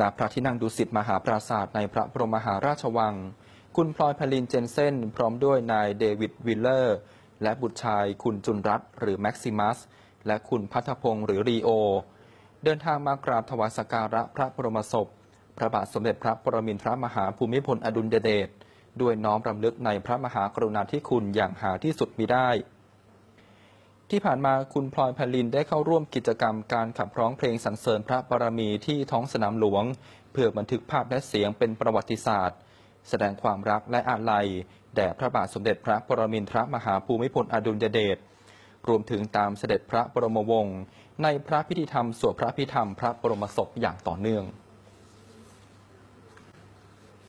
ณพระที่นั่งดุสิตมหาปราศาสตร์ในพระบรมมหาราชวัง คุณพลอยพลินเจนเซนพร้อมด้วยนายเดวิดวิลเลอร์ และบุตรชายคุณจุนรัตหรือแม็กซิมัสและคุณพัทพงศ์หรือรีโอเดินทางมากราบถวายสกการะพระบรมศพพระบาทสมเด็จพระปรมินทรมหาภูมิพลอดุลยเดชด้วยน้อมรำลึกในพระมหากรุณาธิคุณอย่างหาที่สุดมิได้ที่ผ่านมาคุณพลอยพลินได้เข้าร่วมกิจกรรมการขับร้องเพลงสรรเสริญพระบารมีที่ท้องสนามหลวง เพื่อบันทึกภาพและเสียงเป็นประวัติศาสตร์แสดงความรักและอาลัยแด่พระบาทสมเด็จพระปรมินทรมหาภูมิพลอดุลยเดชรวมถึงตามเสด็จพระบรมวงศ์ในพระพิธีธรรมสวดพระพิธรรมพระบรมศพอย่างต่อเนื่อง